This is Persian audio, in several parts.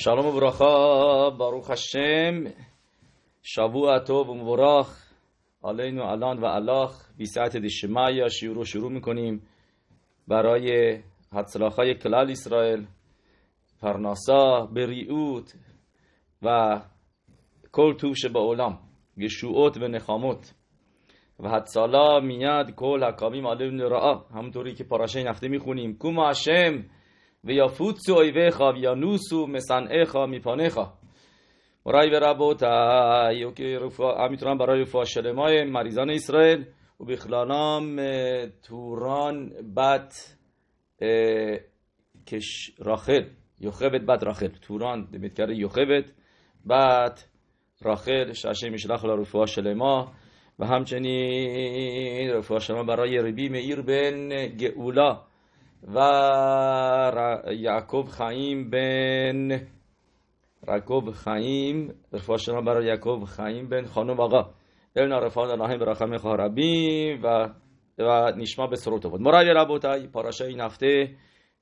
שלום וברכה, ברוך השם, שבוע טוב ומבורך, עלינו الان و الله بیسعت دشمه یا شیور رو شروع میکنیم برای حدسلاخای کلال اسرائیل پرناسا بریعوت و کل توش به اولام گشوعوت و نخاموت و حدسالا میاد کل حکامیم علیم را همونطوری که پاراشه این هفته میخونیم کو هشم و یا سو ایوه خواب یا نوسو مسن ایخا میپانیخا برای به ربوتای که میتونم برای فاشل مای مریضان اسرائیل و بخلانام توران بد کش راخل یوخبت بد راخل توران دمید کرده یوخبت بد راخل شاشه میشلخ لرفا شلما و همچنین رفا شلما برای ربی ربیم بن گئولا و را یعقوب خیم بن یعقوب خایم برای یعقوب خیم بن خانم آقا رفاه در ناهیم برخم خاربی و و نشما به سروت بود مرای ربوتای پاراشای این هفته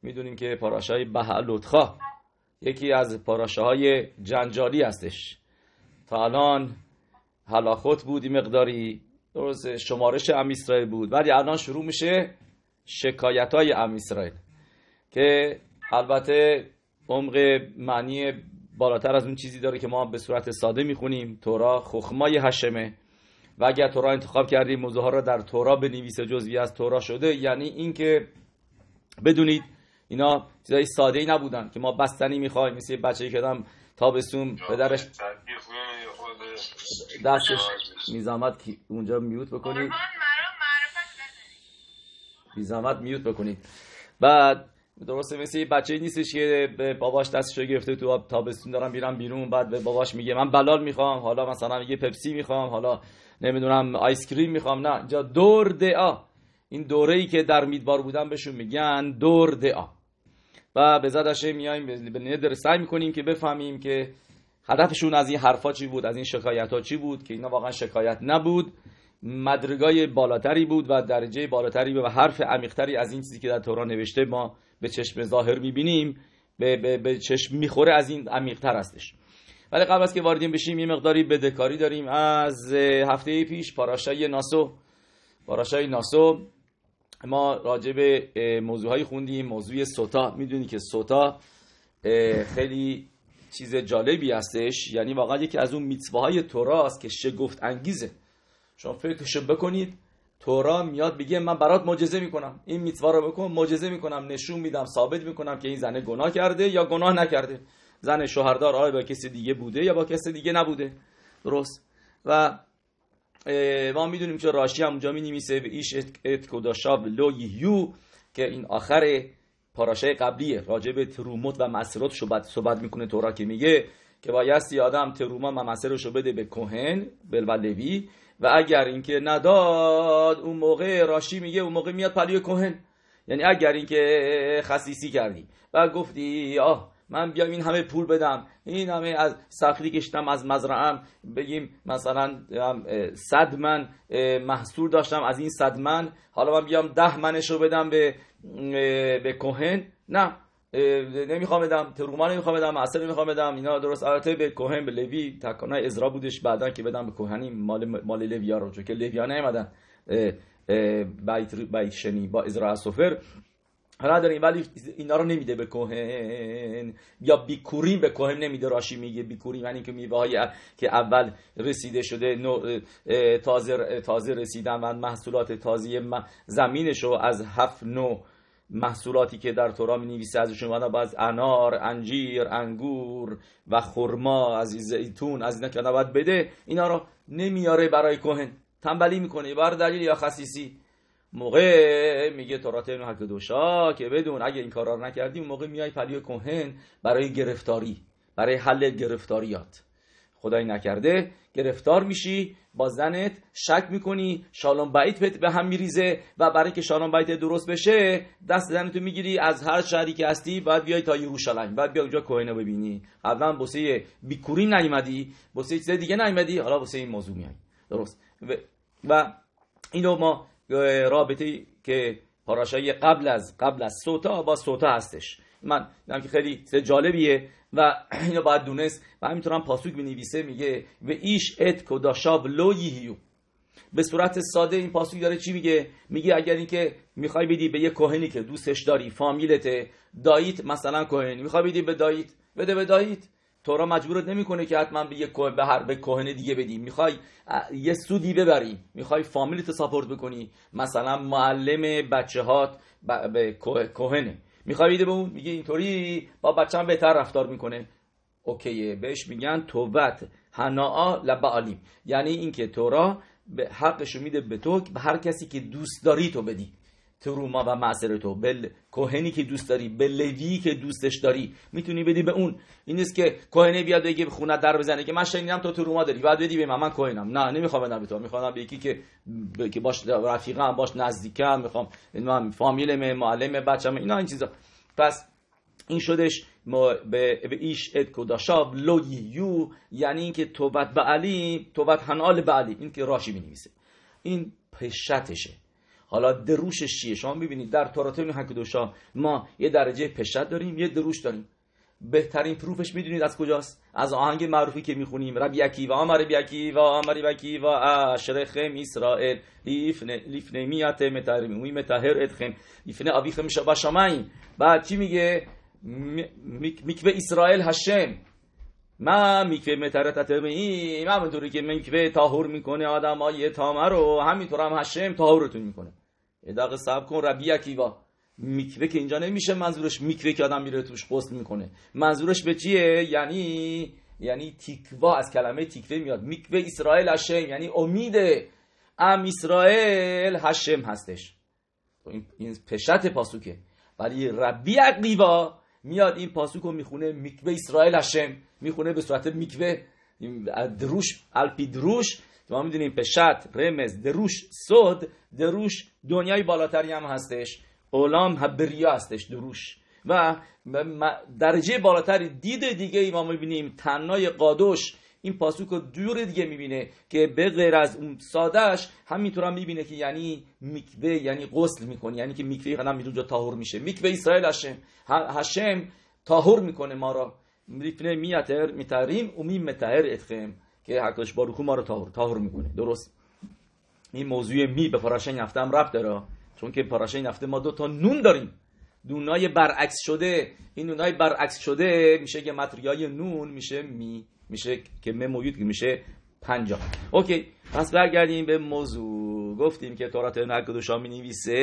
میدونیم که پاراشای بهلوتخا یکی از پاراشاهای جنجالی هستش تا الان حلاخوت بود مقداری درست شمارش امیسرائی بود ولی الان شروع میشه شکایت های ام اسرائیل که البته عمق معنی بالاتر از اون چیزی داره که ما به صورت ساده میخونیم تورا خخمای هشمه و اگر تورا انتخاب کردیم موضوع ها را در تورا بنویسه جزوی از تورا شده یعنی اینکه بدونید اینا چیزای ساده ای نبودن که ما بستنی میخوایم مثل بچه‌ای که تابستون پدرش دستش که اونجا میوت بکنید بی زحمت میوت بکنید بعد درسته مثل یه بچه نیستش که به باباش دستشو گرفته تو تابستون دارم میرم بیرون بعد به باباش میگه من بلال میخوام حالا مثلا یه پپسی میخوام حالا نمیدونم آیس کریم میخوام نه جا دور دعا این دوره ای که در میدبار بودن بهشون میگن دور دعا و به زدشه میاییم به ندر سعی میکنیم که بفهمیم که هدفشون از این حرفا چی بود از این شکایت ها چی بود که اینا واقعا شکایت نبود مدرگای بالاتری بود و درجه بالاتری و حرف عمیقتری از این چیزی که در توران نوشته ما به چشم ظاهر میبینیم به, به, به چشم میخوره از این عمیقتر هستش ولی قبل از که واردیم بشیم یه مقداری بدهکاری داریم از هفته پیش پاراشای ناسو پاراشای ناسو ما راجع به موضوعهایی خوندیم موضوع سوتا میدونی که سوتا خیلی چیز جالبی هستش یعنی واقعا یکی از اون های توراست است که شگفت انگیزه شما فکرشو بکنید تورا میاد بگه من برات معجزه میکنم این میتوا رو بکن معجزه میکنم نشون میدم ثابت میکنم که این زنه گناه کرده یا گناه نکرده زن شوهردار آیا با کسی دیگه بوده یا با کسی دیگه نبوده درست و ما میدونیم که راشی هم اونجا می نمیسه به ایش ات کداشا لو یو که این آخر پاراشای قبلیه راجب به تروموت و مسیرات صحبت صحبت میکنه تورا که میگه که بایستی آدم تروما و مسیرشو بده به کوهن، بل و اگر اینکه نداد اون موقع راشی میگه اون موقع میاد پلوی کهن یعنی اگر اینکه خصیصی کردی و گفتی آه من بیام این همه پول بدم این همه از سختی کشتم از مزرعم بگیم مثلا صد من محصول داشتم از این صد من حالا من بیام ده منش رو بدم به به نه نمیخوام بدم ترومان نمیخوام بدم معصر نمیخوام بدم اینا درست البته به کوهن به لوی تکانای ازرا بودش بعدا که بدم به کوهنی مال مال ها رو چون که لویا نیمدن بیت بیت شنی با ازرا سفر حالا داریم ولی اینا رو نمیده به کوهن یا بیکوریم به کوهن نمیده راشی میگه بیکوریم یعنی که میوه های که اول رسیده شده تازه, تازه رسیدن و محصولات تازه زمینش رو از هفت نو محصولاتی که در تورا می نویسه ازشون شما باید انار انجیر انگور و خرما از زیتون از اینا که بده اینا رو نمیاره برای کوهن تنبلی میکنه بر دلیل یا خصیصی موقع میگه تورات اینو حق دوشا که بدون اگه این کارا رو نکردیم موقع میای پلی کوهن برای گرفتاری برای حل گرفتاریات خدای نکرده گرفتار میشی با زنت شک میکنی شالوم بیت به هم میریزه و برای که شالوم بیت درست بشه دست زنتو میگیری از هر شهری که هستی باید بیای تا یروشلایم باید بیای اونجا کوهنه ببینی قبلا بوسه بیکوری نیومدی بوسه چیز دیگه نیومدی حالا بوسه این موضوع میای درست و, و اینو ما رابطه که پاراشای قبل از قبل از سوتا با سوتا هستش من دیدم که خیلی جالبیه و اینو باید دونست و همینطور هم پاسوک بنویسه میگه و ایش ات کداشاب لو یهیو به صورت ساده این پاسوک داره چی میگه میگه اگر اینکه میخوای بدی به یه کوهنی که دوستش داری فامیلته دایت مثلا کوهنی میخوای بدی به داییت بده به داییت تورا مجبورت نمیکنه که حتما به یه به هر به کوهنه دیگه بدی میخوای یه سودی ببری میخوای فامیلت ساپورت بکنی مثلا معلم بچه هات به کهنه میخواید به اون میگه اینطوری با هم بهتر رفتار میکنه اوکیه بهش میگن توبت حناا لبعالیم یعنی اینکه تورا به حقش میده به تو به هر کسی که دوست داری تو بدی تو روما و معصر تو به کوهنی که دوست داری به لوی که دوستش داری میتونی بدی به اون این نیست که کوهنه بیاد بگه خونه در بزنه که من شنیدم تو تو روما داری بعد بدی به من من کوهنم نه نمیخوام بدم به تو میخوام به یکی که که باش رفیقم باش نزدیکم میخوام من فامیلم معلم بچم اینا این چیزا پس این شدش ما به, به ایش اد کداشاب لوی یو یعنی اینکه توبت به علی توبت هنال به علی این که راشی می این پشتشه حالا دروشش چیه شما میبینید در تورات این هکدوشا ما یه درجه پشت داریم یه دروش داریم بهترین پروفش میدونید از کجاست از آهنگ معروفی که میخونیم رب یکی و آمر بیکی و آمر بکی و اشرخم اسرائیل لیفنه لیفنه میات مترمی متهر اتخم لیفنه آویخم شبا شمای بعد چی میگه میکوه اسرائیل هشم من میکوه مترت تبعیم همونطوری که میکوه تاهور میکنه آدم های تامه رو همینطور هم هشم تاهورتون میکنه یه دقیقه سب کن ربی کیوا میکوه که اینجا نمیشه منظورش میکوه که آدم میره توش قسل میکنه منظورش به چیه یعنی یعنی تیکوا از کلمه تیکوه میاد میکوه اسرائیل هشم یعنی امید ام اسرائیل هشم هستش خب این پشت پاسوکه ولی ربی اقیوا میاد این پاسوک میخونه میکوه اسرائیل هشم میخونه به صورت میکوه دروش الپی دروش ما میدونیم پشت رمز دروش سود دروش دنیای بالاتری هم هستش اولام هبریا هستش دروش و درجه بالاتری دید دیگه ای ما میبینیم تنای قادوش این پاسوک رو دور دیگه میبینه که به غیر از اون سادهش همینطور هم میبینه که یعنی میکوه یعنی غسل میکنه یعنی که میکوه قدم میدونجا تاهور میشه میکوه اسرائیل هشم هشم تاهر میکنه ما را میفنه میتر میتریم و میمتهر اتخم که حکاش باروکو ما را تاهور, تاهور میکنه درست این موضوع می به نفته هم رب داره چون که پاراشنگ هفته ما دو تا نون داریم دونای برعکس شده این دونای برعکس شده میشه که متریای نون میشه می میشه که موجود میشه پنجا اوکی پس برگردیم به موضوع گفتیم که تورات کدوشا می نویسه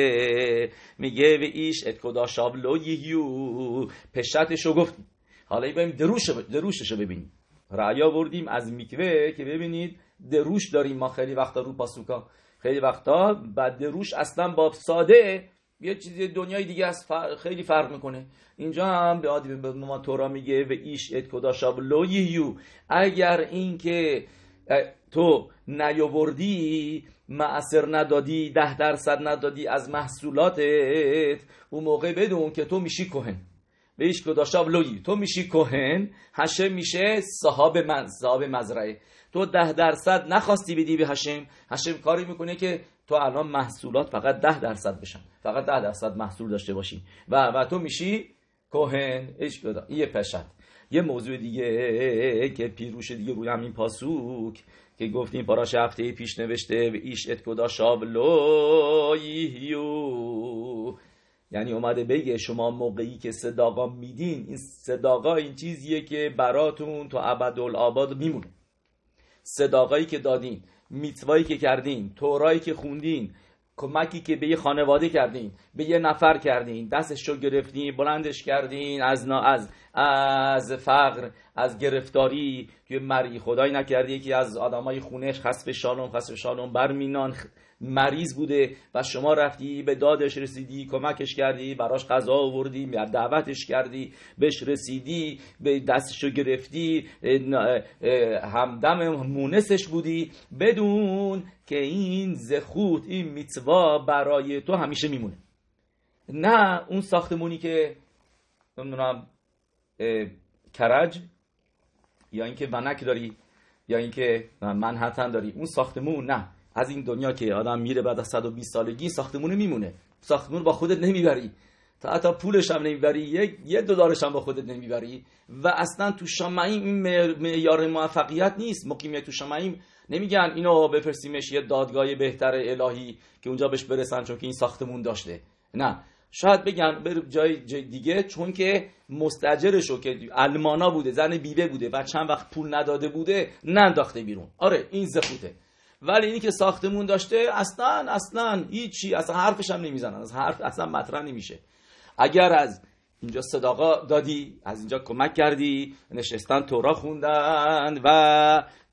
میگه و ایش اتکدا شابلو یهیو پشتشو گفتیم حالا بریم دروش دروشش ببینیم رعیا بردیم از میکوه که ببینید دروش داریم ما خیلی وقتا رو پاسوکا خیلی وقتا بعد دروش اصلا با ساده یه چیزی دنیای دیگه است فر... خیلی فرق میکنه اینجا هم به آدی به ما تورا میگه و ایش ات کدا یو. اگر اینکه تو نیاوردی معصر ندادی ده درصد ندادی از محصولاتت اون موقع بدون که تو میشی کوهن به ایش کداشاب لوی تو میشی کهن هشم میشه صاحب من صاحب مزرعه تو ده درصد نخواستی بدی به هشم هشم کاری میکنه که تو الان محصولات فقط ده درصد بشن فقط ده درصد محصول داشته باشی و و تو میشی کوهن اش یه پشت یه موضوع دیگه که پیروش دیگه روی همین پاسوک که گفتیم پاراش هفته پیش نوشته و ایش کدا شابلویو یعنی اومده بگه شما موقعی که صداقا میدین این صداقا این چیزیه که براتون تو عبدالآباد میمونه صداقایی که دادین میتوایی که کردین تورایی که خوندین کمکی که به یه خانواده کردین به یه نفر کردین دستش رو گرفتین بلندش کردین از نا از از فقر از گرفتاری توی مری خدایی نکردی یکی از آدمای خونش خسف شالوم خسف شالوم برمینان مریض بوده و شما رفتی به دادش رسیدی کمکش کردی براش غذا آوردی دعوتش کردی بهش رسیدی به دستشو گرفتی همدم مونسش بودی بدون که این زخوت این میتوا برای تو همیشه میمونه نه اون ساختمونی که نمیدونم کرج یا اینکه ونک داری یا اینکه منحتن داری اون ساختمون نه از این دنیا که آدم میره بعد از 120 سالگی ساختمون میمونه ساختمون با خودت نمیبری تا حتی پولش هم نمیبری یک یه دلارش هم با خودت نمیبری و اصلا تو شمعیم این معیار موفقیت نیست مقیمیت تو شمعیم نمیگن اینو بفرستیمش یه دادگاه بهتر الهی که اونجا بهش برسن چون که این ساختمون داشته نه شاید بگن بر جای, جای دیگه چون که مستجرشو که المانا بوده زن بیوه بوده و چند وقت پول نداده بوده ننداخته بیرون آره این زخوته ولی اینی که ساختمون داشته اصلا اصلا هیچی اصلا حرفش هم نمیزنن از حرف اصلا مطرح نمیشه اگر از اینجا صداقا دادی از اینجا کمک کردی نشستن تورا خوندن و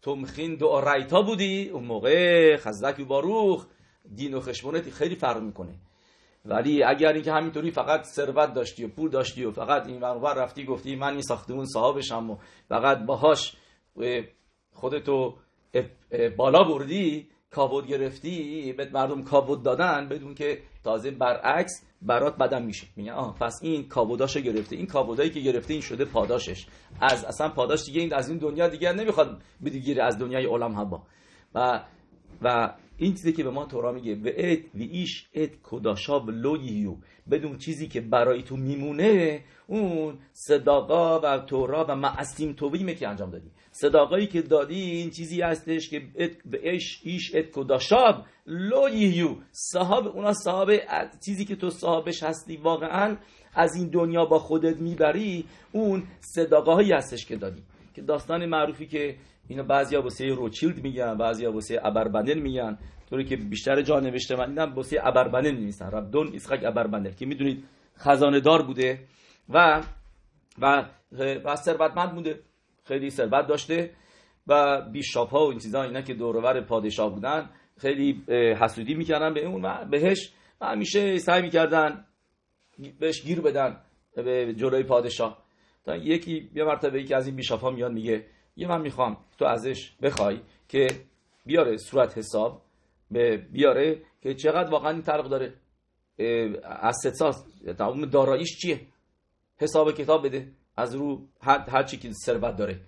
تمخین دو ریتا بودی اون موقع خزدک و باروخ دین و خشمونتی خیلی فرق میکنه ولی اگر اینکه همینطوری فقط ثروت داشتی و پول داشتی و فقط این ورور رفتی گفتی من این ساختمون صاحبشم و فقط باهاش خودتو بالا بردی کابود گرفتی به مردم کابود دادن بدون که تازه برعکس برات بدن میشه میگن آه پس این کابوداشو گرفته این کابودایی که گرفته این شده پاداشش از اصلا پاداش دیگه این از این دنیا دیگه نمیخواد گیره از دنیای علم هوا و و این چیزی که به ما تورا میگه و ات و ایش ات بدون چیزی که برای تو میمونه اون صداقا و تورا و معصیم توبیمه که انجام دادی صداقایی که دادی این چیزی هستش که ات به اش ایش ات کداشاب لو یهیو صحاب اونا چیزی که تو صحابش هستی واقعا از این دنیا با خودت میبری اون صداقایی هستش که دادی که داستان معروفی که اینا بعضیا واسه روچیلد میگن بعضیا واسه ابربندل میگن طوری که بیشتر جا نوشته من دیدم واسه ابربندل نیستن ربدون اسحاق ابربندل که میدونید خزانه دار بوده و و و ثروتمند بوده خیلی ثروت داشته و بیشاپ ها و این چیزا اینا که دورور پادشاه بودن خیلی حسودی میکردن به اون و بهش و همیشه سعی میکردن بهش گیر بدن به جلوی پادشاه تا یکی یه مرتبه که از این بیشاپ ها میاد میگه یه من میخوام تو ازش بخوای که بیاره صورت حساب به بیاره که چقدر واقعا این طرق داره از تمام داراییش چیه حساب کتاب بده از رو هر, هر چی که ثروت داره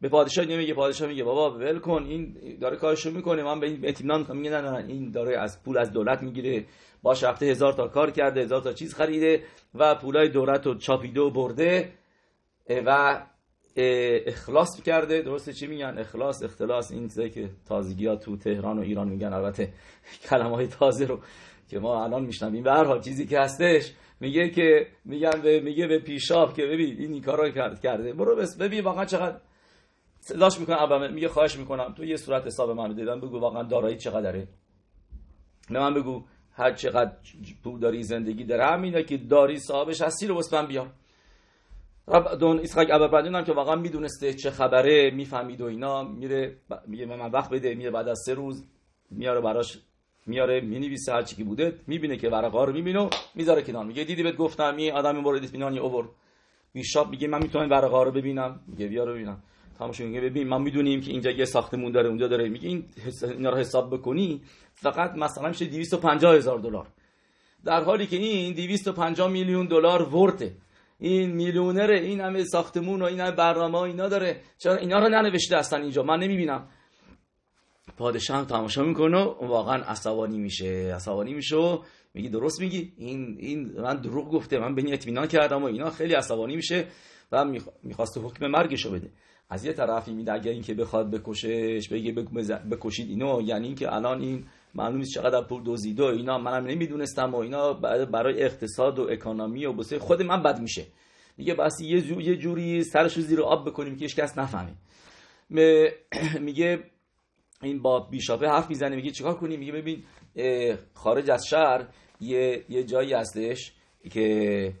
به پادشاه نمیگه پادشاه میگه بابا ول کن این داره کارشو میکنه من به این اطمینان میکنم میگه نه این داره از پول از دولت میگیره با هفته هزار تا کار کرده هزار تا چیز خریده و پولای دولت رو چاپیده و برده و اخلاص کرده درسته چی میگن اخلاص اختلاص این چیزی که تازگی ها تو تهران و ایران میگن البته کلمه های تازه رو که ما الان میشنویم به هر حال چیزی که هستش میگه که میگن به میگه به پیشاب که ببین این, این کارا کرد کرده برو بس ببین واقعا چقدر صداش میکنه ابمه میگه خواهش میکنم تو یه صورت حساب من بده بگو واقعا دارایی چقدره نه من بگو هر چقدر پول داری زندگی در همینا که داری صاحبش هستی رو بس من بیار رب دون اسحاق ابا که واقعا میدونسته چه خبره میفهمید و اینا میره میگه من وقت بده میره بعد از سه روز میاره براش میاره مینویسه هر چی که بوده میبینه که ورقه رو میبینه میذاره کنار میگه دیدی بهت گفتم یه آدم مورد اطمینانی اوورد بیشاپ میگه من میتونم ورقه ها رو ببینم میگه بیا رو ببینم تماشا میگه ببین ما میدونیم که اینجا یه ساختمون داره اونجا داره میگه این اینا رو حساب بکنی فقط مثلا میشه 250 هزار دلار در حالی که این 250 میلیون دلار ورده این میلیونره این همه ساختمون و این همه برنامه اینا داره چرا اینا رو ننوشته هستن اینجا من نمیبینم پادشاه هم تماشا میکنه و واقعا عصبانی میشه عصبانی میشه و میگی درست میگی این این من دروغ گفته من به نیت مینا کردم و اینا خیلی عصبانی میشه و میخواست حکم رو بده از یه طرفی میده اگر اینکه بخواد بکشش بگه بکشید اینو یعنی اینکه الان این معلوم نیست چقدر پول دزدیده اینا منم نمیدونستم و اینا برای اقتصاد و اکانومی و بسه خود من بد میشه میگه بس یه جوری سرش رو زیر آب بکنیم که هیچ نفهمه میگه این با بیشاپه حرف میزنه میگه چیکار کنیم میگه ببین خارج از شهر یه, یه جایی هستش که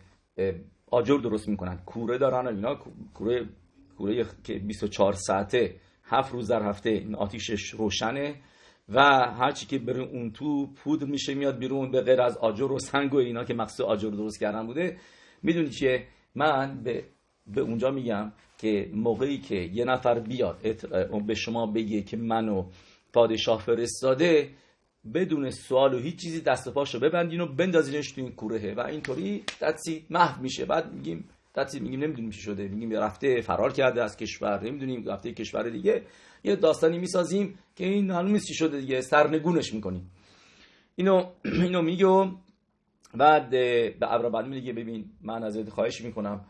آجر درست میکنن کوره دارن اینا کوره کوره که 24 ساعته هفت روز در هفته این آتیشش روشنه و هرچی که بره اون تو پود میشه میاد بیرون به غیر از آجر و سنگ و اینا که مقصود آجر درست کردن بوده میدونی که من به, به اونجا میگم که موقعی که یه نفر بیاد به شما بگه که منو پادشاه فرستاده بدون سوال و هیچ چیزی دست و پاشو ببندین و بندازینش تو این کوره و اینطوری دتسی محو میشه بعد میگیم دتسی میگیم نمیدونیم چی شده میگیم رفته فرار کرده از کشور نمیدونیم رفته کشور دیگه یه داستانی میسازیم که این معلوم چی شده دیگه سرنگونش میکنیم اینو اینو میگه بعد به بعد میگه ببین من ازت خواهش میکنم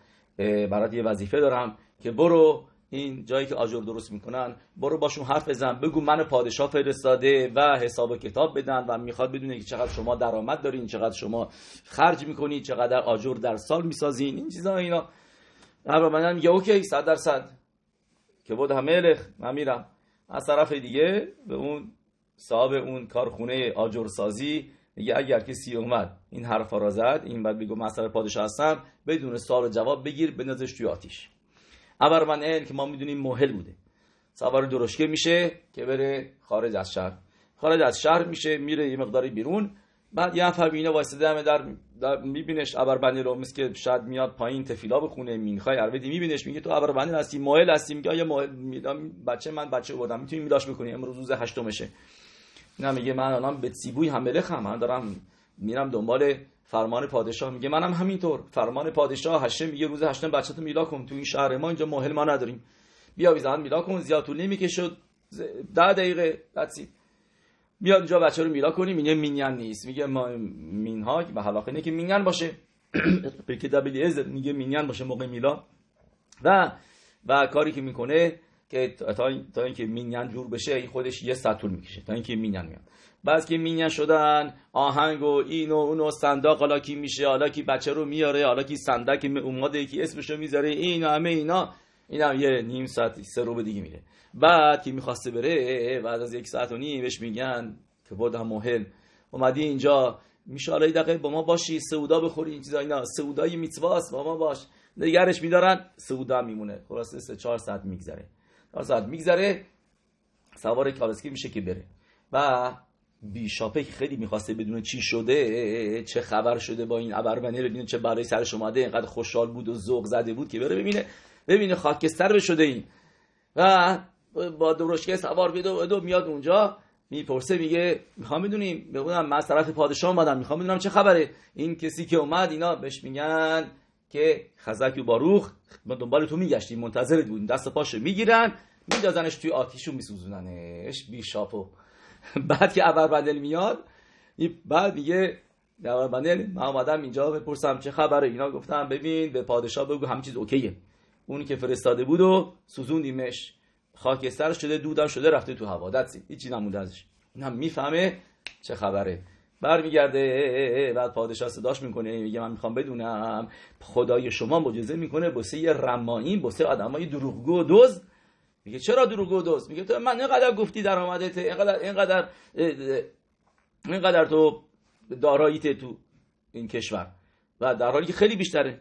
برات یه وظیفه دارم که برو این جایی که آجر درست میکنن برو باشون حرف بزن بگو من پادشاه فرستاده و حساب کتاب بدن و میخواد بدونه که چقدر شما درآمد دارین چقدر شما خرج میکنید چقدر آجر در سال میسازین این چیزا اینا قبل منم میگه اوکی 100 درصد که بود همه الخ من میرم از طرف دیگه به اون صاحب اون کارخونه سازی میگه اگر کسی اومد این حرفا را زد این بعد بگو من پادشاه هستم بدون سوال جواب بگیر بندازش توی آتیش ال که ما میدونیم موهل بوده سوار درشکه میشه که بره خارج از شهر خارج از شهر میشه میره یه مقداری بیرون بعد یه نفر اینا واسه در, در میبینش ابربندی رو مثل که شاید میاد پایین تفیلا بخونه مینخای عربدی میبینش میگه تو بنی هستی مایل هستی میگه آیا مایل بچه من بچه بودم میتونی میداش بکنی امروز روز هشتمشه نه میگه من الان به سیبوی حمله خم دارم میرم دنبال فرمان پادشاه میگه منم همینطور فرمان پادشاه هشم میگه روز هشتم بچه‌تو میلا کن تو این شهر ما اینجا محل ما نداریم بیا بیزن میلا کن زیاد طول نمیکشه ده دقیقه دتسی بیا اینجا بچه رو میلا کنیم میگه مینین نیست میگه ما مینها به حلاقه نه که مینین باشه به که میگه مینین باشه موقع میلا و و کاری که میکنه که تا, تا اینکه مینین جور بشه این خودش یه ساعت طول میکشه تا اینکه مینین میاد بعد که مینین شدن آهنگ و این و اون و صندوق حالا کی میشه حالا کی بچه رو میاره حالا کی صندوق که کی اسمشو میذاره این همه اینا این هم یه نیم ساعت سه رو دیگه میره بعد که میخواسته بره بعد از یک ساعت و نیم بهش میگن که بود هم مهم اومدی اینجا میشه حالا دقیقه با ما باشی سعودا بخوری این چیزا اینا سعودای میتواس با ما باش نگرش میدارن سعودا میمونه خلاص سه چهار ساعت میگذره چهار ساعت میگذره سوار کالسکی میشه که بره و که خیلی میخواسته بدونه چی شده چه خبر شده با این ابرمنه ببینه چه برای سرش اومده اینقدر خوشحال بود و ذوق زده بود که بره ببینه ببینه خاکستر بشده این و با درشکه سوار بیاد میاد اونجا میپرسه میگه میخوام بدونیم بگونم من از طرف پادشاه اومدم میخوام بدونم چه خبره این کسی که اومد اینا بهش میگن که خزک و باروخ ما دنبال تو میگشتیم منتظر بودیم دست پاشو میگیرن میدازنش توی آتیشو میسوزوننش بی شاپو بعد که اول بدل میاد بعد میگه در بدل من اومدم اینجا بپرسم چه خبره اینا گفتم ببین به پادشاه بگو همه چیز اوکیه اونی که فرستاده بود و سوزوندیمش خاکستر شده دودم شده رفته تو هوا هیچی نمونده ازش اون میفهمه چه خبره برمیگرده بعد پادشاه صداش میکنه میگه من میخوام بدونم خدای شما معجزه میکنه بوسه یه رمائین بوسه آدمای دروغگو و دزد میگه چرا دروغگو و میگه تو من اینقدر گفتی در آمدت اینقدر اینقدر اینقدر تو داراییت تو این کشور و در حالی که خیلی بیشتره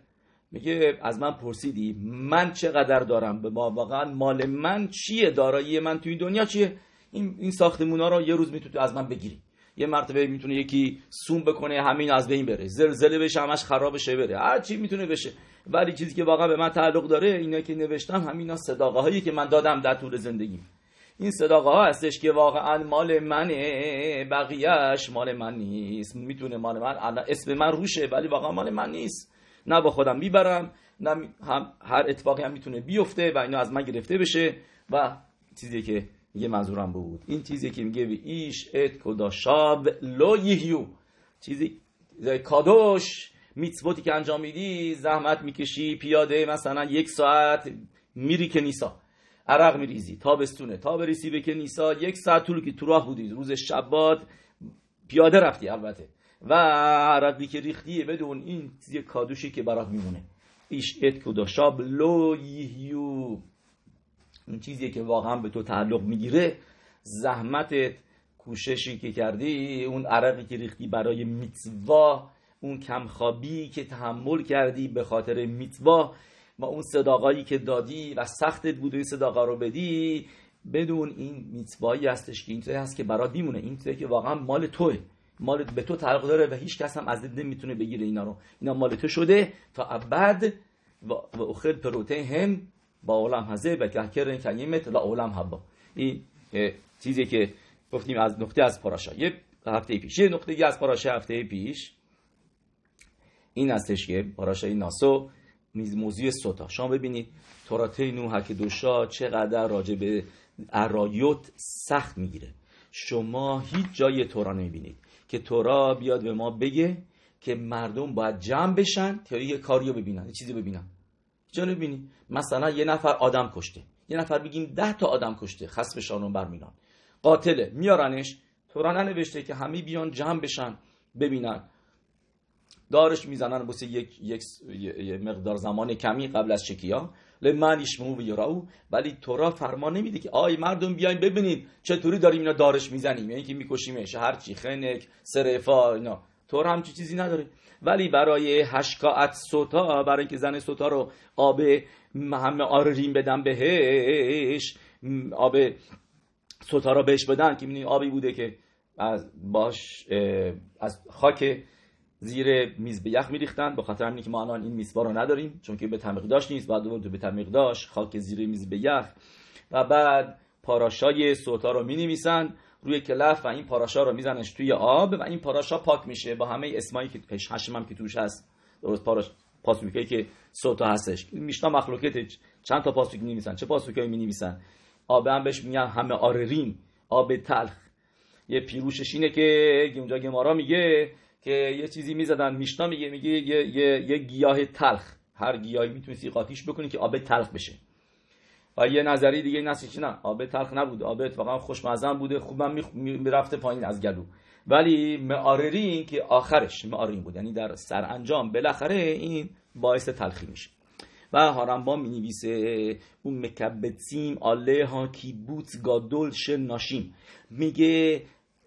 میگه از من پرسیدی من چقدر دارم به ما واقعا مال من چیه دارایی من تو این دنیا چیه این این ساختمونا رو یه روز میتونی از من بگیری یه مرتبه میتونه یکی سوم بکنه همین از بین بره زلزله بشه همش خراب شه بره هر چی میتونه بشه ولی چیزی که واقعا به من تعلق داره اینا که نوشتم همینا صداقه هایی که من دادم در طول زندگی این صداقه ها هستش که واقعا مال منه بقیهش مال من نیست میتونه مال من اسم من روشه ولی واقعا مال من نیست نه با خودم میبرم نه هر اتفاقی هم میتونه بیفته و اینا از من گرفته بشه و چیزی که یه منظورم بود این چیزی که میگه ایش ات شاب لو یهیو چیزی کادوش میتسبوتی که انجام میدی زحمت میکشی پیاده مثلا یک ساعت میری که نیسا عرق میریزی بستونه، تا بریسی به که نیسا یک ساعت طول که تو راه بودی روز شبات پیاده رفتی البته و عرقی که ریختی بدون این کادوشی که برات میمونه ایش ات شاب لو یهیو اون چیزی که واقعا به تو تعلق میگیره زحمتت کوششی که کردی اون عرقی که ریختی برای میتوا اون کمخوابی که تحمل کردی به خاطر میتوا و اون صداقایی که دادی و سختت بود این صداقا رو بدی بدون این میتوایی هستش که اینطوری هست که برات این اینطوری که واقعا مال توه مال به تو تعلق داره و هیچ کس هم از دید نمیتونه بگیره اینا رو اینا مال تو شده تا ابد و اخر پروته هم با هزه و کهکر کلیمت لا اولم هبا این چیزی که گفتیم از نقطه از پاراشا یه هفته پیش یه نقطه از پاراشا هفته پیش این هستش که این ناسو میز موضوع سوتا شما ببینید توراته نوح که دوشا چقدر راجع به ارایوت سخت میگیره شما هیچ جای تورا نمیبینید که تورا بیاد به ما بگه که مردم باید جمع بشن تا یه کاریو ببینن یه چیزی ببینن جالب بینی مثلا یه نفر آدم کشته یه نفر بگیم ده تا آدم کشته خصم شانون بر قاتله میارنش تورا ننوشته که همه بیان جمع بشن ببینن دارش میزنن بسه یک, یک،, مقدار زمان کمی قبل از شکیا لمن مو و یراو ولی تورا فرمان نمیده که آی مردم بیاین ببینید چطوری داریم اینا دارش میزنیم یعنی که میکشیمش هرچی خنک سرفا اینا طور همچی چیزی نداره ولی برای هشکاعت سوتا برای اینکه زن سوتا رو آب همه آرین بدن بهش آب سوتا رو بهش بدن که میدونی آبی بوده که از باش از خاک زیر میز به یخ میریختن به خاطر اینکه که ما الان این میزبا رو نداریم چون که به داشت نیست بعد دوباره به داشت خاک زیر میز به یخ و بعد پاراشای سوتا رو می نویسن روی کلف و این پاراشا رو میزنش توی آب و این پاراشا پاک میشه با همه اسمایی که هشم هم که توش هست درست پاراش پاسوکی که سوتا هستش میشنا مخلوقات چند تا پاسوک نمیسن چه پاسوکی می نویسن آب هم بهش میگن همه آررین آب تلخ یه پیروشش اینه که اونجا گمارا میگه که یه چیزی میزدن میشنا میگه میگه یه, یه،, یه گیاه تلخ هر گیاهی میتونی قاطیش بکنی که آب تلخ بشه و یه نظری دیگه این که نه آب تلخ نبود آب اتفاقا خوشمزه بوده خوبم میرفته پایین از گلو ولی معارری این که آخرش این بود یعنی در سرانجام بالاخره این باعث تلخی میشه و هارنبا می نویسه اون مکبتیم آله ها کی بوت شل ناشیم میگه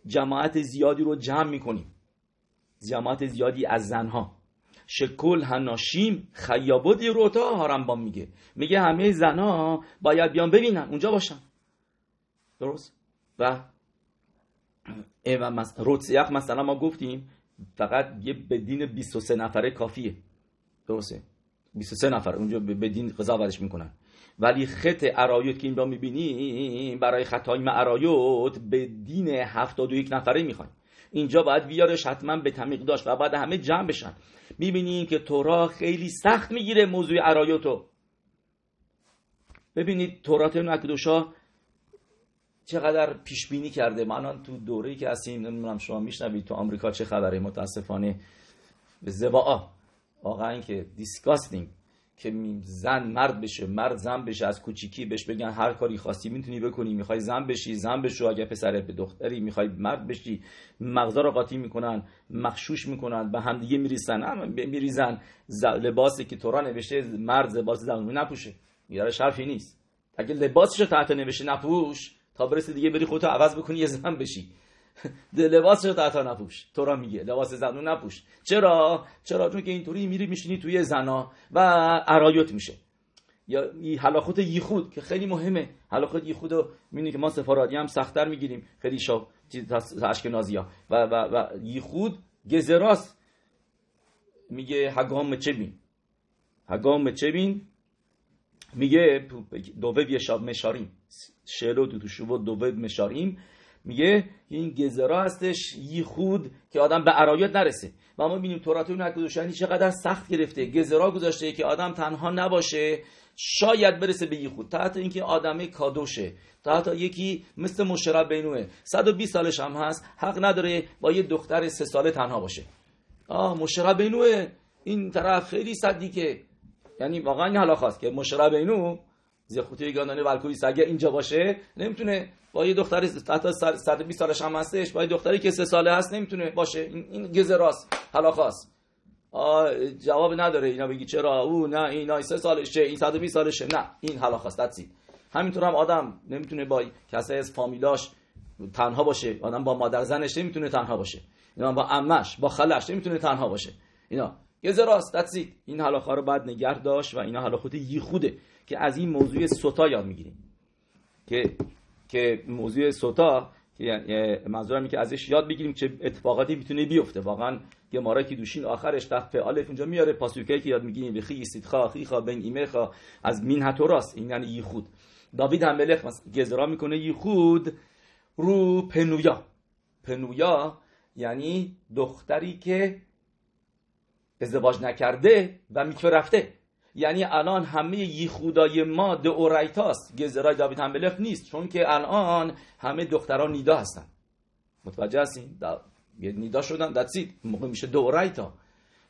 جماعت زیادی رو جمع میکنیم جماعت زیادی از زنها شکل هناشیم خیابدی روتا روتا هارمبان میگه میگه همه زنا باید بیان ببینن اونجا باشن درست و روتسیخ مثلا ما گفتیم فقط یه بدین 23 نفره کافیه درسته 23 نفر اونجا بدین قضاوتش میکنن ولی خط عرایوت که اینجا میبینیم برای خطایم عرایوت به دین 71 نفره میخوایم اینجا باید بیارش حتما به تمیق داشت و بعد همه جمع بشن میبینیم که تورا خیلی سخت میگیره موضوع عرایتو ببینید تورات اون اکدوشا چقدر پیش بینی کرده ما الان تو دوره‌ای که هستیم نمیدونم شما میشنوید تو آمریکا چه خبره متاسفانه به زبا واقعا که دیسکاستینگ که زن مرد بشه مرد زن بشه از کوچیکی بهش بگن هر کاری خواستی میتونی بکنی میخوای زن بشی زن بشو اگه پسرت به دختری میخوای مرد بشی مغزا رو قاطی میکنن مخشوش میکنن به همدیگه میریسن میریزن لباسی که تورا نوشته مرد لباس زن نپوشه یاره شرفی نیست اگه لباسش تحت نوشته نپوش تا برسه دیگه بری خودتو عوض بکنی یه زن بشی لباس رو تا نپوش تو را میگه لباس زنون نپوش چرا چرا چون که اینطوری میری میشینی توی زنا و عرایت میشه یا حلاخوت یخود که خیلی مهمه حلاخوت یخود رو که ما سفارادی هم سختتر میگیریم خیلی شا نازی ها و, و, و یخود گزراس میگه هگام چبین هگام چبین میگه دووب یه شاب مشاریم شلو تو شوب دووب مشاریم میگه این گزرا هستش خود که آدم به عرایت نرسه و ما میبینیم تورات اون چقدر سخت گرفته گزرا گذاشته که آدم تنها نباشه شاید برسه به یخود تا حتی اینکه آدمه کادوشه تا حتی یکی مثل مشرب بینوه 120 سالش هم هست حق نداره با یه دختر سه ساله تنها باشه آه مشرب بینوه این طرف خیلی که یعنی واقعا این حالا خواست که مشرب بینوه خودی گاندانی والکویس سگه اینجا باشه نمیتونه با یه دختری تا 120 سالش هم هستش با یه دختری که سه ساله هست نمیتونه باشه این, این راست حلاخاست جواب نداره اینا بگی چرا او نه اینا سه سالشه این 120 سالشه نه این حلاخاست دتسی همینطور هم آدم نمیتونه با کسی از فامیلاش تنها باشه آدم با مادر زنش نمیتونه تنها باشه اینا با عمش با خالش نمیتونه تنها باشه اینا یه زراست این حلاخا رو بعد نگه داشت و اینا حلاخوت خوده. که از این موضوع سوتا یاد میگیریم که که موضوع سوتا یعنی، منظورم که ازش یاد بگیریم چه اتفاقاتی میتونه بیفته واقعا یه که دوشین آخرش تحت الف اونجا میاره پاسوکی که یاد میگیریم به خی خا خیخا بن خا از مین راست این یعنی خود داوید هم ملخ گزرا میکنه ای خود رو پنویا پنویا یعنی دختری که ازدواج نکرده و میکوه رفته یعنی الان همه یخودای ما است گزرای داوید همبلخ نیست چون که الان همه دختران نیدا هستن متوجه هستین یه نیدا شدن دتسید موقع میشه دو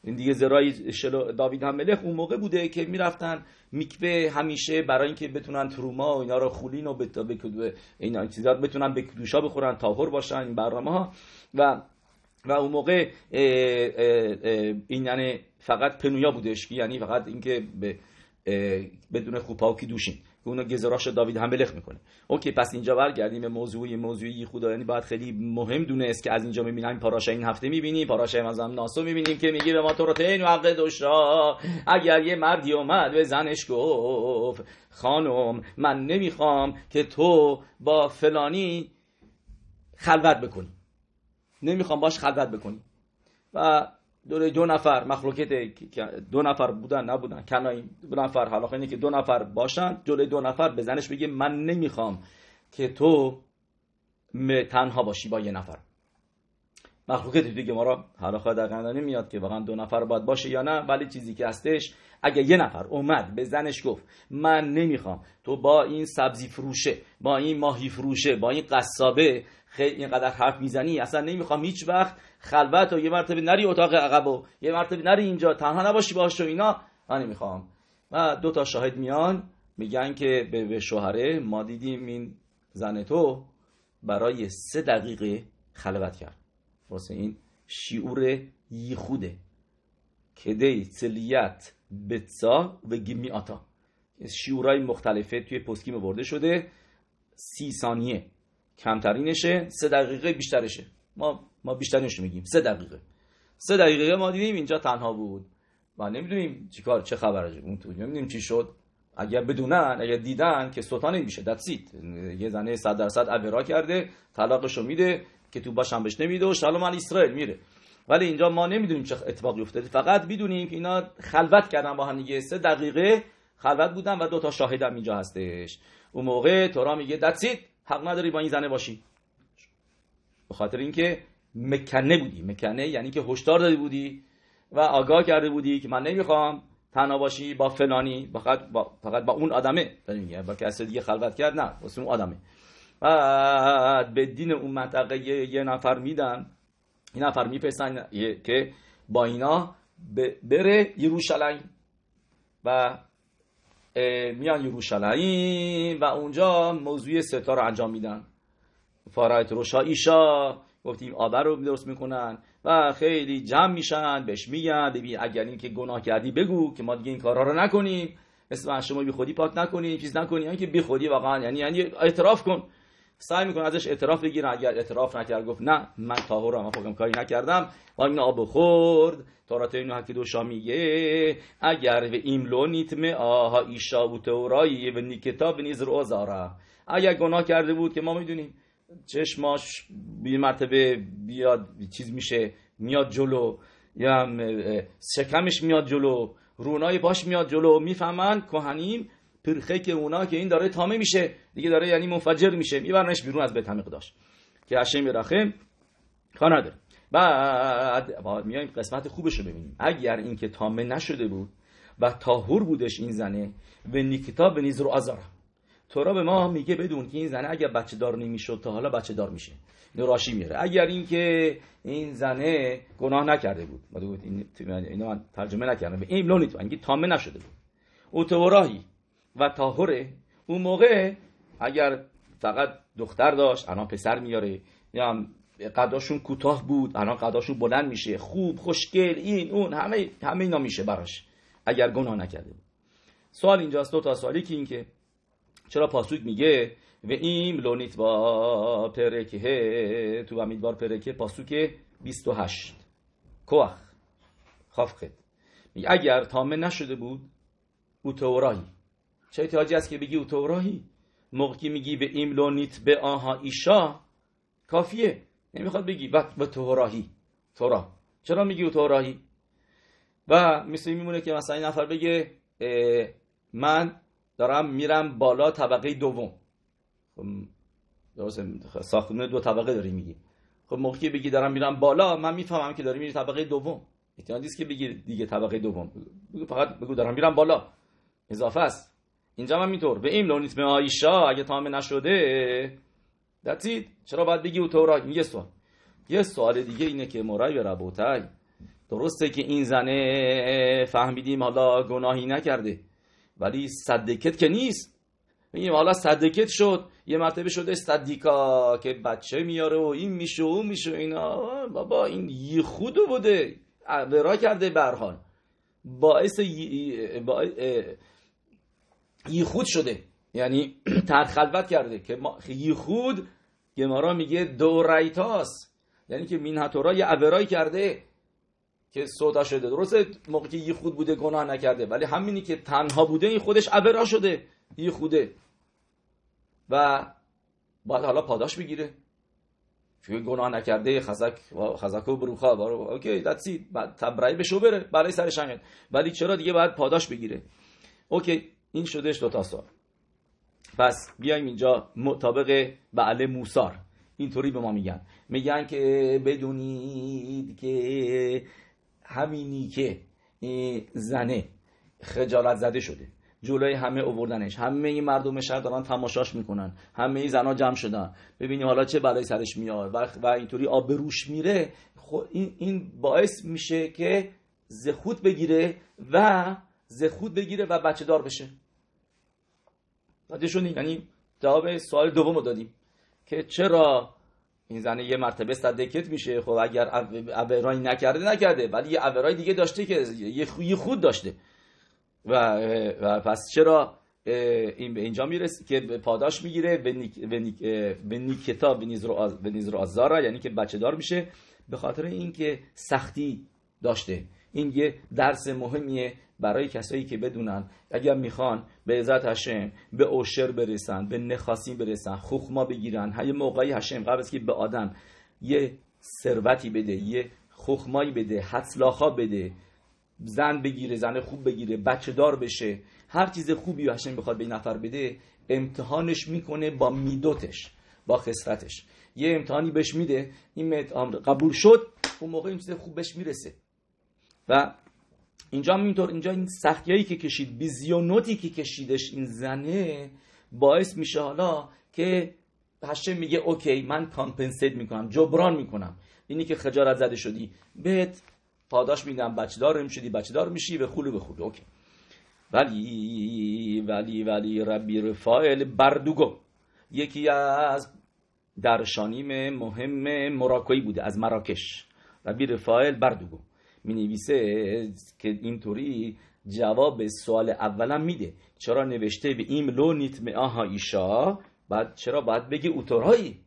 این دیگه زرای داوید همبلخ اون موقع بوده که میرفتن میکوه همیشه برای اینکه بتونن تروما و اینا رو خولین و بتا بکدوه اینا چیزات بتونن به دوشا بخورن تاهر باشن این برنامه ها و و اون موقع این یعنی فقط پنویا بودش یعنی فقط اینکه به بدون خوپاکی دوشین که اونو گزاراش داوید هم بلخ میکنه اوکی پس اینجا برگردیم به موضوعی موضوعی خدا یعنی باید خیلی مهم است که از اینجا میبینیم پاراشا این هفته میبینیم پاراشا از هم ناسو میبینیم که میگه به ما تو رو تین و دوشا اگر یه مردی اومد به زنش گفت خانم من نمیخوام که تو با فلانی خلوت بکنی نمیخوام باش خلوت بکنی و دوره دو نفر مخلوقیت دو نفر بودن نبودن کنای دو نفر حالا اینه که دو نفر باشن جلوی دو نفر بزنش بگه من نمیخوام که تو تنها باشی با یه نفر مخلوق دیگه ما حالا در دقیقا میاد که واقعا دو نفر باید باشه یا نه ولی چیزی که هستش اگه یه نفر اومد به زنش گفت من نمیخوام تو با این سبزی فروشه با این ماهی فروشه با این قصابه خیلی اینقدر حرف میزنی اصلا نمیخوام هیچ وقت خلوت و یه مرتبه نری اتاق عقب و یه مرتبه نری اینجا تنها نباشی باش و اینا من نمیخوام و دو تا شاهد میان میگن که به شوهره ما دیدیم این زن تو برای سه دقیقه خلوت کرد واسه این شیعور یخوده کدی سلیت بتسا و گیمی آتا شیورای مختلفه توی پسکیم برده شده سی ثانیه کمترینشه سه دقیقه بیشترشه ما ما بیشترینش میگیم سه دقیقه سه دقیقه ما دیدیم اینجا تنها بود و نمیدونیم چیکار چه خبره اون تو نمیدونیم چی شد اگر بدونن اگر دیدن که سوتا نمیشه دتسیت یه زنه 100 درصد ابرا کرده طلاقشو میده که تو باشم بهش نمیده و من علی اسرائیل میره ولی اینجا ما نمیدونیم چه اتفاقی افتاده فقط میدونیم که اینا خلوت کردن با هم دیگه سه دقیقه خلوت بودن و دو تا شاهد هم اینجا هستش اون موقع تورا میگه دتسید حق نداری با این زنه باشی به خاطر اینکه مکنه بودی مکنه یعنی که هشدار دادی بودی و آگاه کرده بودی که من نمیخوام تنها باشی با فلانی فقط با, فقط با اون آدمه یعنی با کسی دیگه خلوت کرد نه واسه اون آدمه بعد به دین اون منطقه یه نفر میدن یه نفر میپسن که با اینا بره یروشلایم و میان یروشلایم و اونجا موضوع ستا رو انجام میدن فارایت روشا ایشا گفتیم آبر رو درست میکنن و خیلی جمع میشن بهش میگن ببین اگر این که گناه کردی بگو که ما دیگه این کارا رو نکنیم اسم شما بی خودی پاک نکنیم چیز نکنیم یعنی که بی خودی واقعا یعنی, یعنی اعتراف کن سعی میکنه ازش اعتراف بگیره اگر اعتراف نکرد گفت نه من تاهر من خودم کاری نکردم و این آب خورد تورات اینو حکی دوشا میگه اگر و این می آها ایشا و تورایی و نیکتاب رو آزاره اگر گناه کرده بود که ما میدونیم چشماش بی مرتبه بیاد چیز میشه میاد جلو یا شکمش میاد جلو رونای باش میاد جلو میفهمن کهنیم که اونا که این داره تامه میشه دیگه داره یعنی منفجر میشه میبرنش بیرون از بیت داشت که هشم رخم خانه نداره بعد بعد میایم قسمت خوبش رو ببینیم اگر این که تامه نشده بود و تاهور بودش این زنه و نیکتا به نیز رو تو تورا به ما میگه بدون که این زنه اگر بچه دار نمیشد تا حالا بچه دار میشه اینو راشی میره اگر این که این زنه گناه نکرده بود ما این اینو من ترجمه نکردم به این لونی تو تامه نشده بود او و تاهره اون موقع اگر فقط دختر داشت الان پسر میاره یا قداشون کوتاه بود الان قداشون بلند میشه خوب خوشگل این اون همه همه اینا میشه براش اگر گناه نکرده بود سوال اینجاست دو تا سوالی که این که چرا پاسوک میگه و این لونیت با پرکه تو امیدوار پرکه پاسوک 28 کوخ میگه اگر تامه نشده بود او تورایی چه احتیاجی است که بگی او توراهی موقعی میگی به ایملونیت به آها ایشا کافیه نمیخواد بگی و, به توراهی تورا چرا میگی او توراهی و مثل میمونه که مثلا این نفر بگه من دارم میرم بالا طبقه دوم خب، درست ساختمون دو طبقه داری میگی خب موقعی بگی دارم میرم بالا من میفهمم که داری میری طبقه دوم احتیاج نیست که بگی دیگه طبقه دوم بگو فقط بگو دارم میرم بالا اضافه است اینجا هم اینطور به این لونیت به آیشا اگه تامه نشده دتید چرا باید بگی او تورا یه سوال یه سوال دیگه اینه که مرای به ربوتای درسته که این زنه فهمیدیم حالا گناهی نکرده ولی صدکت که نیست میگیم حالا صدکت شد یه مرتبه شده صدیکا که بچه میاره و این میشه و اون میشه اینا بابا این یه بوده ورا کرده برحال باعث, باعث... یخود شده یعنی ترخلوت کرده که یخود گمارا میگه دورایتاس یعنی که مینهتورا یه اورای کرده که سودا شده درسته موقعی که یخود بوده گناه نکرده ولی همینی که تنها بوده این خودش اورا شده یخوده و باید حالا پاداش بگیره چون گناه نکرده خزک و خزک و بروخا بارو اوکی بعد تبرئه بشو بره برای بله، سرش ولی چرا دیگه باید پاداش بگیره اوکی این دو تا سال پس بیایم اینجا مطابق بله موسار اینطوری به ما میگن میگن که بدونید که همینی که زنه خجالت زده شده جلوی همه اووردنش همه این مردم شهر دارن تماشاش میکنن همه این زنا جمع شدن ببینی حالا چه برای سرش میاد و, اینطوری آب روش میره خب این, این باعث میشه که زخوت بگیره و زخود بگیره و بچه دار بشه متوجه یعنی جواب سوال دوم رو دادیم که چرا این زنه یه مرتبه صدکت میشه خب اگر اورای نکرده نکرده ولی یه اورای دیگه داشته که یه خود داشته و, پس چرا این به اینجا میرسه که پاداش میگیره به به, به نیکتا یعنی که بچه دار میشه به خاطر اینکه سختی داشته این یه درس مهمیه برای کسایی که بدونن اگر میخوان به عزت هشم به اوشر برسن به نخاسی برسن خخما بگیرن یه موقعی هشم قبل از که به آدم یه ثروتی بده یه خخمایی بده حتلاخا بده زن بگیره زن خوب بگیره بچه دار بشه هر چیز خوبی هشم بخواد به این نفر بده امتحانش میکنه با میدوتش با خسرتش یه امتحانی بهش میده این قبول شد اون موقع این چیز خوب میرسه و اینجا هم اینطور اینجا این سختیایی که کشید بیزیونوتی که کشیدش این زنه باعث میشه حالا که پشه میگه اوکی من کامپنسیت میکنم جبران میکنم اینی که خجارت زده شدی بهت پاداش میدم بچه دار میشدی بچه میشی به خلو به خود اوکی ولی ولی ولی ربی رفایل بردوگو یکی از درشانیم مهم مراکوی بوده از مراکش ربی رفایل بردوگو می نویسه که اینطوری جواب سوال اولم میده چرا نوشته به ایم لو نیت آها ایشا بعد چرا باید بگی اوتورایی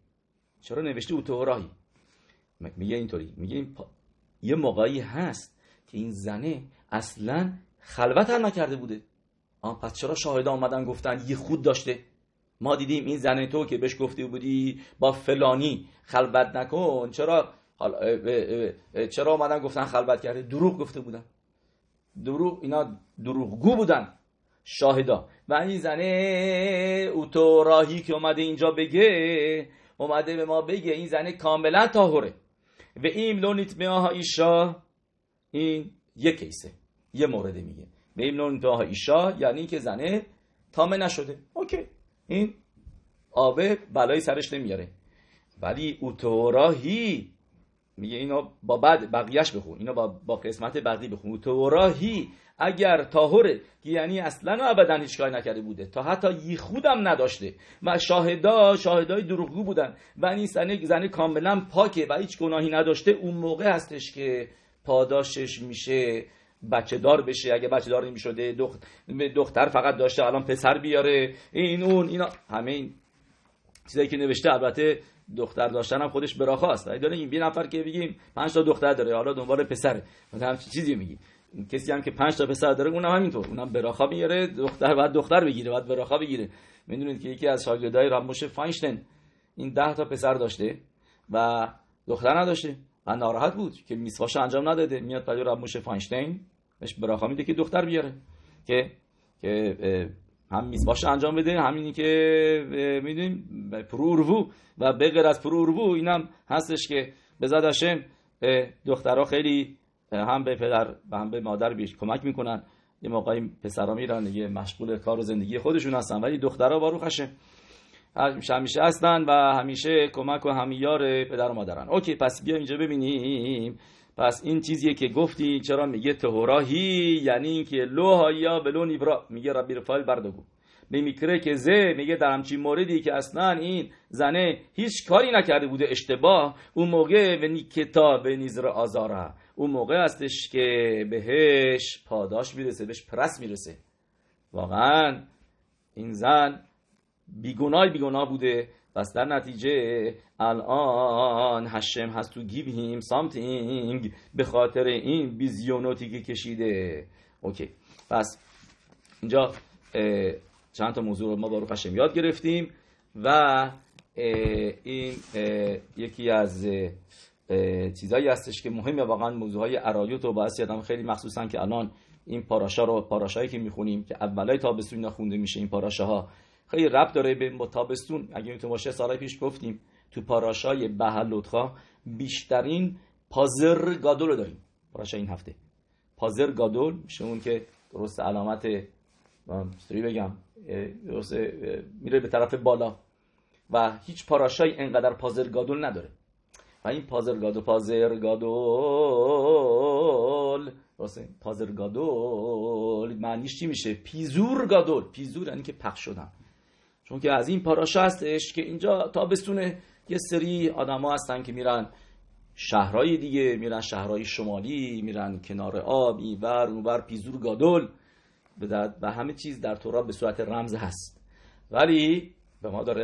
چرا نوشته اوتورایی میگه اینطوری میگه این یه موقعی هست که این زنه اصلا خلوت هم نکرده بوده آن پس چرا شاهده آمدن گفتن یه خود داشته ما دیدیم این زن تو که بهش گفته بودی با فلانی خلوت نکن چرا حالا چرا اومدن گفتن خلبت کرده دروغ گفته بودن دروغ اینا دروغگو بودن شاهدا و این زنه اوتو که اومده اینجا بگه اومده به ما بگه این زنه کاملا تاهره و ایم لونیت ها ایشا این یه کیسه یه مورد میگه به این لونیت ها ایشا یعنی این که زنه تامه نشده اوکی این آبه بلای سرش نمیاره ولی اوتوراهی میگه اینو با بعد بقیهش بخون اینو با, با قسمت بعدی بخون توراهی اگر تاهره که یعنی اصلا و ابدا هیچ کاری نکرده بوده تا حتی خودم نداشته و شاهدا شاهدای دروغگو بودن و این زنه زنه کاملا پاکه و هیچ گناهی نداشته اون موقع هستش که پاداشش میشه بچه دار بشه اگه بچه دار نمیشده دختر فقط داشته الان پسر بیاره این اون اینا همه این چیزایی که نوشته البته دختر داشتن هم خودش براخاست این یه نفر که بگیم پنج تا دختر داره حالا دنبال پسره مثلا چیزی میگی کسی هم که پنج تا پسر داره اونم همینطور اونم براخا میاره دختر بعد دختر بگیره بعد براخا بگیره میدونید که یکی از شاگردای راموش فاینشتن این 10 تا پسر داشته و دختر نداشته و ناراحت بود که میسواش انجام نداده میاد پدر راموش فاینشتین بهش براخا میده که دختر بیاره که که هم میزباش انجام بده همینی که میدونیم پروروو و بغیر از پروروو اینم هستش که به دخترها خیلی هم به پدر و هم به مادر بیش کمک میکنن یه موقعی پسرا میرن یه مشغول کار و زندگی خودشون هستن ولی دخترها با روخشه همیشه هستن و همیشه کمک و همیار پدر و مادرن اوکی پس بیا اینجا ببینیم پس این چیزیه که گفتی چرا میگه تهوراهی یعنی اینکه لوهایا به بلون نیبرا میگه ربی رفایل بردگو به میکره که زه میگه در همچین موردی که اصلا این زنه هیچ کاری نکرده بوده اشتباه اون موقع به نیکتا به نیزر آزاره اون موقع هستش که بهش پاداش میرسه بهش پرس میرسه واقعا این زن بیگناه بیگناه بوده پس در نتیجه الان هشم هست تو هیم سامتینگ به خاطر این بیزیونوتی که کشیده اوکی پس اینجا چند تا موضوع رو ما با هشم یاد گرفتیم و این یکی از چیزایی هستش که مهمه واقعا موضوع های ارایوت و باعث آدم خیلی مخصوصا که الان این پاراشا رو پاراشایی که میخونیم که اولای تابستون اینا خونده میشه این پاراشاها خیلی رب داره به متابستون اگه تو باشه سال پیش گفتیم تو پاراشای بهلوتخا بیشترین پازر گادول رو داریم پاراشای این هفته پازر گادول میشه اون که درست علامت سری بگم درست میره به طرف بالا و هیچ پاراشای انقدر پازر گادول نداره و این پازر گادول پازر گادول پازر گادول معنیش چی میشه پیزور گادول پیزور یعنی که پخش شدن چون که از این پاراشا هستش که اینجا تابستونه یه سری ها هستن که میرن شهرهای دیگه میرن شهرهای شمالی میرن کنار آب اینور اونور پیزور گادول و همه چیز در تورا به صورت رمز هست ولی به ما داره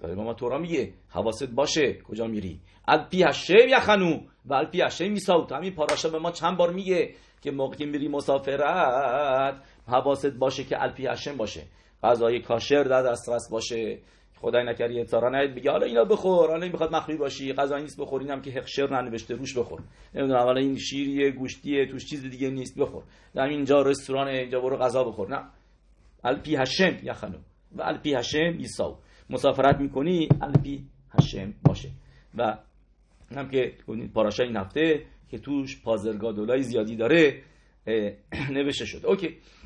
در ما تورا میگه حواست باشه کجا میری ال پی هشم خنو و ال پی هشم همین پاراشا به ما چند بار میگه که موقعی میری مسافرت حواست باشه که ال پی باشه غذای کاشر در دسترس باشه خدای اینا یه نید بگی حالا اینا بخور حالا این میخواد مخفی باشی غذا نیست بخور اینم که هخشر ننوشته روش بخور نمیدونم حالا این شیریه گوشتیه توش چیز دیگه نیست بخور در اینجا رستوران اینجا برو غذا بخور نه الپی هشم یا و پی هشم یساو مسافرت میکنی پی هشم باشه و هم که پاراشا این هفته که توش پازرگادولای زیادی داره نوشته شد اوکی